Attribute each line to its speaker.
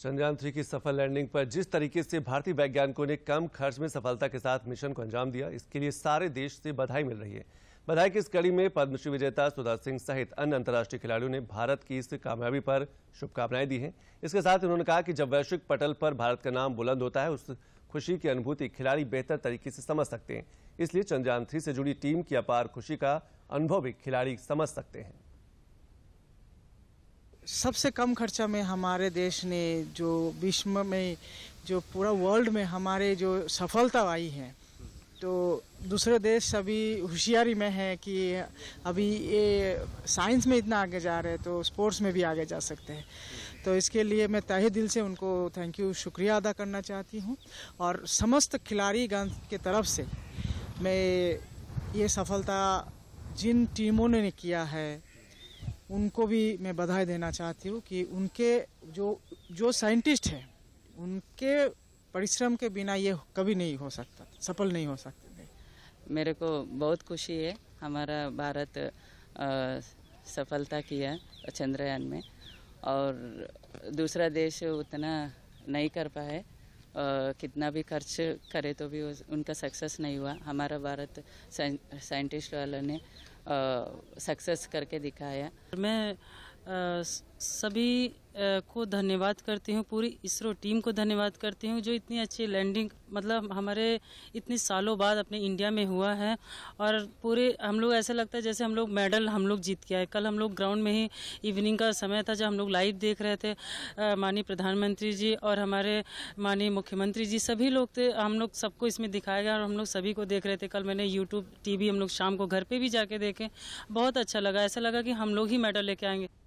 Speaker 1: Chandrayaan three की सफल landing पर जिस तरीके से भारतीय वैज्ञानिकों ने कम खर्च में सफलता के साथ मिशन को अंजाम दिया इसके लिए सारे देश से बधाई मिल रही है बधाई की इस कड़ी में पद्मश्री विजेता सुधा सिंह सहित अन्य अंतर्राष्ट्रीय खिलाड़ियों ने भारत की इस कामयाबी पर शुभकामनाएं दी हैं इसके साथ उन्होंने कहा कि जब वैश्विक पटल पर भारत का नाम बुलंद होता है उस खुशी की अनुभूति खिलाड़ी बेहतर तरीके से समझ सकते हैं इसलिए चंद्रयान थ्री से जुड़ी टीम की अपार खुशी का अनुभव भी खिलाड़ी समझ सकते हैं
Speaker 2: सबसे कम खर्चा में हमारे देश ने जो विश्व में जो पूरा वर्ल्ड में हमारे जो सफलता आई है तो दूसरे देश अभी होशियारी में है कि अभी ये साइंस में इतना आगे जा रहे हैं तो स्पोर्ट्स में भी आगे जा सकते हैं तो इसके लिए मैं तहे दिल से उनको थैंक यू शुक्रिया अदा करना चाहती हूँ और समस्त खिलाड़ीगण के तरफ से मैं ये सफलता जिन टीमों ने किया है उनको भी मैं बधाई देना चाहती हूँ कि उनके जो जो साइंटिस्ट हैं उनके परिश्रम के बिना ये कभी नहीं हो सकता सफल नहीं हो सकते
Speaker 3: मेरे को बहुत खुशी है हमारा भारत आ, सफलता किया चंद्रयान में और दूसरा देश उतना नहीं कर पाए कितना भी खर्च करे तो भी उनका सक्सेस नहीं हुआ हमारा भारत साइंटिस्ट वालों ने सक्सेस करके दिखाया
Speaker 4: मैं आ, सभी को धन्यवाद करती हूँ पूरी इसरो टीम को धन्यवाद करती हूँ जो इतनी अच्छी लैंडिंग मतलब हमारे इतने सालों बाद अपने इंडिया में हुआ है और पूरे हम लोग ऐसा लगता है जैसे हम लोग मेडल हम लोग जीत के आए कल हम लोग ग्राउंड में ही इवनिंग का समय था जब हम लोग लाइव देख रहे थे माननीय प्रधानमंत्री जी और हमारे माननीय मुख्यमंत्री जी सभी लोग थे हम लोग सबको इसमें दिखाया गया और हम लोग सभी को देख रहे थे कल मैंने यूट्यूब टी हम लोग शाम को घर पर भी जाके देखे बहुत अच्छा लगा ऐसा लगा कि हम लोग ही मेडल लेके आएंगे